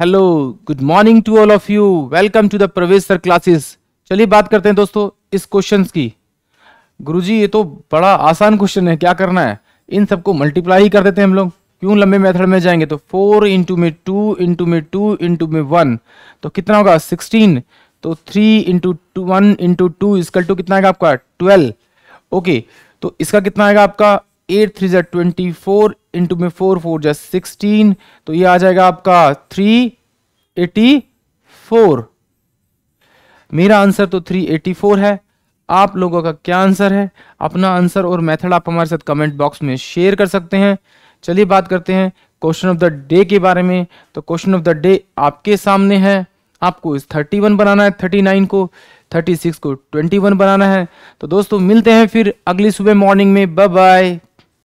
hello good morning to all of you welcome to the Pravesh sir classes चलिए बात करते हैं दोस्तों इस क्वेश्चन की गुरुजी ये तो बड़ा आसान क्वेश्चन है क्या करना है इन सबको मल्टीप्लाई ही कर देते हैं हम लोग क्यों लंबे मेथड में जाएंगे तो फोर इंटू में टू इंटू में टू इंटू में वन तो कितना होगा सिक्सटीन तो three into two one into two equal to कितना आएगा आपका ट्वेल्व ओके तो इसका कितना आएगा आपका एट थ्री जै ट्वेंटी फोर इंटू में फोर फोर जै सिक्सटीन तो ये आ जाएगा आपका थ्री एटी फोर मेरा आंसर तो थ्री एटी फोर है आप लोगों का क्या आंसर है अपना आंसर और मेथड आप हमारे साथ कमेंट बॉक्स में शेयर कर सकते हैं चलिए बात करते हैं क्वेश्चन ऑफ द डे के बारे में तो क्वेश्चन ऑफ द डे आपके सामने है आपको इस थर्टी वन बनाना है थर्टी नाइन को थर्टी सिक्स को ट्वेंटी वन बनाना है तो दोस्तों मिलते हैं फिर अगली सुबह मॉर्निंग में बाय बाय